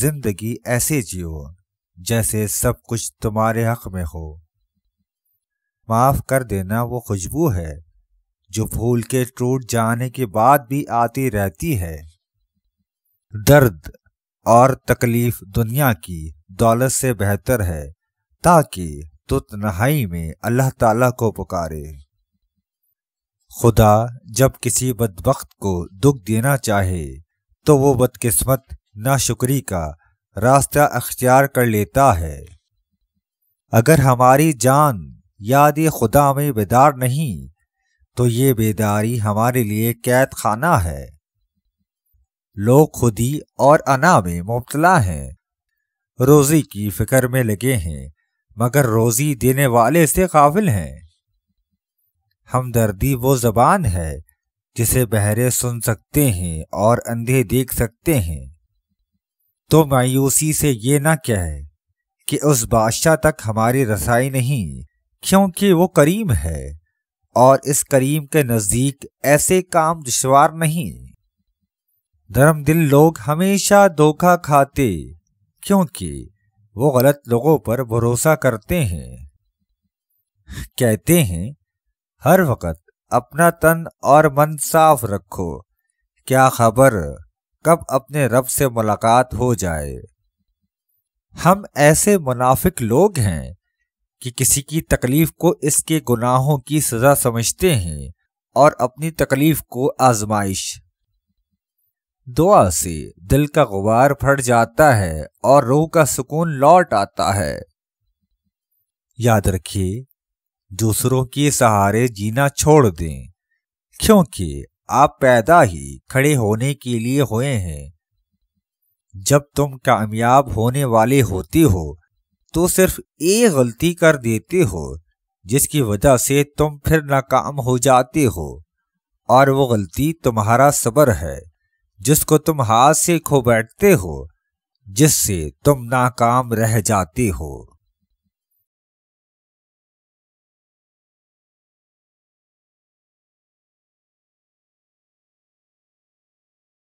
जिंदगी ऐसे जियो जैसे सब कुछ तुम्हारे हक में हो माफ कर देना वो खुशबू है जो फूल के टूट जाने के बाद भी आती रहती है दर्द और तकलीफ दुनिया की दौलत से बेहतर है ताकि तो तनहाई में अल्लाह ताला को पुकारे खुदा जब किसी बदबخت को दुख देना चाहे तो वो बदकिस्मत नाशुक्री का रास्ता अख्तियार कर लेता है अगर हमारी जान याद खुदा में बेदार नहीं तो ये बेदारी हमारे लिए कैद खाना है लोग खुदी और अना में मुबतला हैं रोज़ी की फिक्र में लगे हैं मगर रोज़ी देने वाले से काबिल हैं हमदर्दी वो जबान है जिसे बहरे सुन सकते हैं और अंधे देख सकते हैं तो मायूसी से ये ना कहे कि उस बादशाह तक हमारी रसाई नहीं क्योंकि वो करीम है और इस करीम के नज़दीक ऐसे काम दुशवार नहीं धर्मदिल लोग हमेशा धोखा खाते क्योंकि वो गलत लोगों पर भरोसा करते हैं कहते हैं हर वक्त अपना तन और मन साफ रखो क्या खबर कब अपने रब से मुलाकात हो जाए हम ऐसे मुनाफिक लोग हैं कि किसी की तकलीफ को इसके गुनाहों की सजा समझते हैं और अपनी तकलीफ को आजमाइश दुआ से दिल का गुबार फट जाता है और रूह का सुकून लौट आता है याद रखिए दूसरों के सहारे जीना छोड़ दें क्योंकि आप पैदा ही खड़े होने के लिए हुए हैं जब तुम कामयाब होने वाले होते हो तो सिर्फ एक गलती कर देते हो जिसकी वजह से तुम फिर नाकाम हो जाते हो और वो गलती तुम्हारा सब्र है जिसको तुम हाथ से खो बैठते हो जिससे तुम नाकाम रह जाते हो